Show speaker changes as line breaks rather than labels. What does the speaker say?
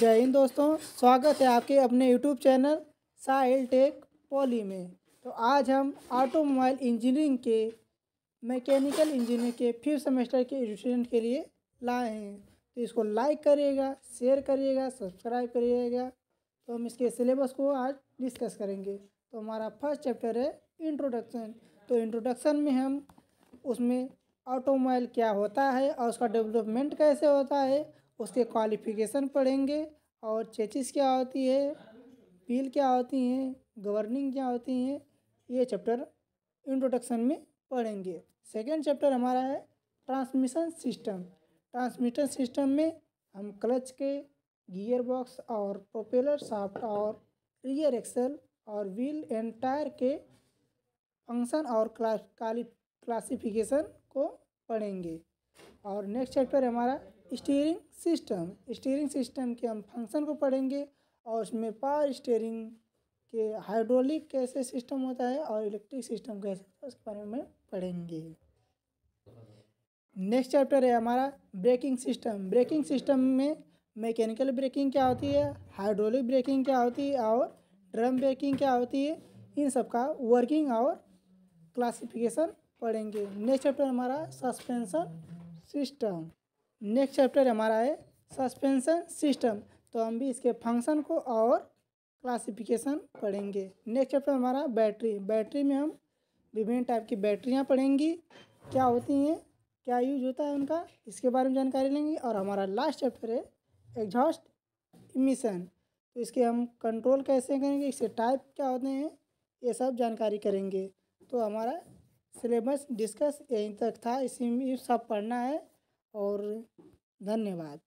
जय हिंद दोस्तों स्वागत है आपके अपने YouTube channel Sahil Tech Poly में तो आज हम ऑटोमोबाइल इंजीनियरिंग के मैकेनिकल इंजीनियरिंग के फिफ्थ सेमेस्टर के स्टूडेंट के लिए लाए हैं तो इसको लाइक करिएगा शेयर करिएगा सब्सक्राइब करिएगा तो हम इसके सिलेबस को आज डिस्कस करेंगे तो हमारा फर्स्ट चैप्टर है इंट्रोडक्शन तो इंट्रोडक्शन में हम उसमें ऑटोमोबाइल क्या होता है और उसका डेवलपमेंट कैसे होता है उसके क्वालिफिकेशन पढ़ेंगे और चेचिस क्या होती है पील क्या होती हैं गवर्निंग क्या होती हैं ये चैप्टर इंट्रोडक्शन में पढ़ेंगे सेकेंड चैप्टर हमारा है ट्रांसमिशन सिस्टम ट्रांसमिशन सिस्टम में हम क्लच के गियर बॉक्स और प्रोपेलर साफ्ट और रियर एक्सल और व्हील एंड टायर के फंक्शन और क्लास क्लासिफिकेशन को पढ़ेंगे और नेक्स्ट चैप्टर हमारा स्टीयरिंग सिस्टम स्टीयरिंग सिस्टम के हम फंक्शन को पढ़ेंगे और उसमें पावर स्टीयरिंग के हाइड्रोलिक कैसे सिस्टम होता है और इलेक्ट्रिक सिस्टम कैसे होता है उसके बारे में पढ़ेंगे नेक्स्ट चैप्टर है हमारा ब्रेकिंग सिस्टम ब्रेकिंग सिस्टम में मैकेनिकल ब्रेकिंग क्या होती है हाइड्रोलिक ब्रेकिंग क्या होती है और ड्रम ब्रेकिंग क्या होती है इन सब का वर्किंग और क्लासिफिकेशन पढ़ेंगे नेक्स्ट चैप्टर हमारा सस्पेंशन सिस्टम नेक्स्ट चैप्टर हमारा है सस्पेंशन सिस्टम तो हम भी इसके फंक्शन को और क्लासिफिकेशन पढ़ेंगे नेक्स्ट चैप्टर हमारा बैटरी बैटरी में हम विभिन्न टाइप की बैटरियाँ पढ़ेंगी क्या होती हैं क्या यूज होता है उनका इसके बारे में जानकारी लेंगे और हमारा लास्ट चैप्टर है एग्जॉस्ट इमिशन तो इसके हम कंट्रोल कैसे करेंगे इसके टाइप क्या होते हैं ये सब जानकारी करेंगे तो हमारा सिलेबस डिस्कस यहीं तक था इसी में सब पढ़ना है और धन्यवाद